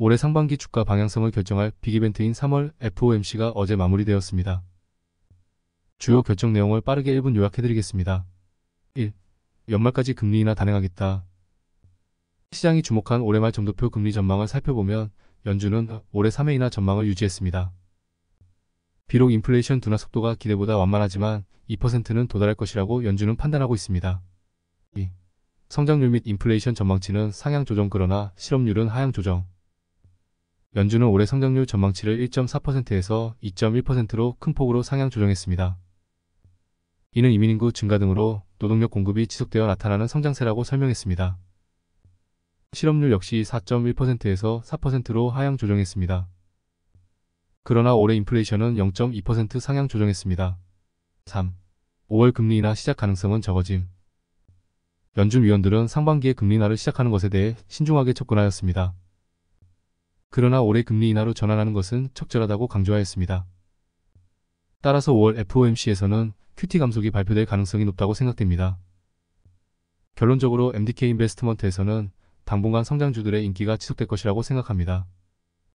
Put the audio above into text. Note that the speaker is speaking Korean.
올해 상반기 주가 방향성을 결정할 빅이벤트인 3월 FOMC가 어제 마무리되었습니다. 주요 결정 내용을 빠르게 1분 요약해드리겠습니다. 1. 연말까지 금리 인하 단행하겠다. 시장이 주목한 올해 말 점도표 금리 전망을 살펴보면 연준은 올해 3회 인하 전망을 유지했습니다. 비록 인플레이션 둔화 속도가 기대보다 완만하지만 2%는 도달할 것이라고 연준은 판단하고 있습니다. 2. 성장률 및 인플레이션 전망치는 상향 조정 그러나 실업률은 하향 조정. 연준은 올해 성장률 전망치를 1.4%에서 2.1%로 큰 폭으로 상향 조정했습니다. 이는 이민인구 증가 등으로 노동력 공급이 지속되어 나타나는 성장세라고 설명했습니다. 실업률 역시 4.1%에서 4%로 하향 조정했습니다. 그러나 올해 인플레이션은 0.2% 상향 조정했습니다. 3. 5월 금리 인하 시작 가능성은 적어짐. 연준 위원들은 상반기에 금리 인하를 시작하는 것에 대해 신중하게 접근하였습니다. 그러나 올해 금리 인하로 전환하는 것은 적절하다고 강조하였습니다. 따라서 5월 FOMC에서는 QT 감속이 발표될 가능성이 높다고 생각됩니다. 결론적으로 MDK 인베스트먼트에서는 당분간 성장주들의 인기가 지속될 것이라고 생각합니다.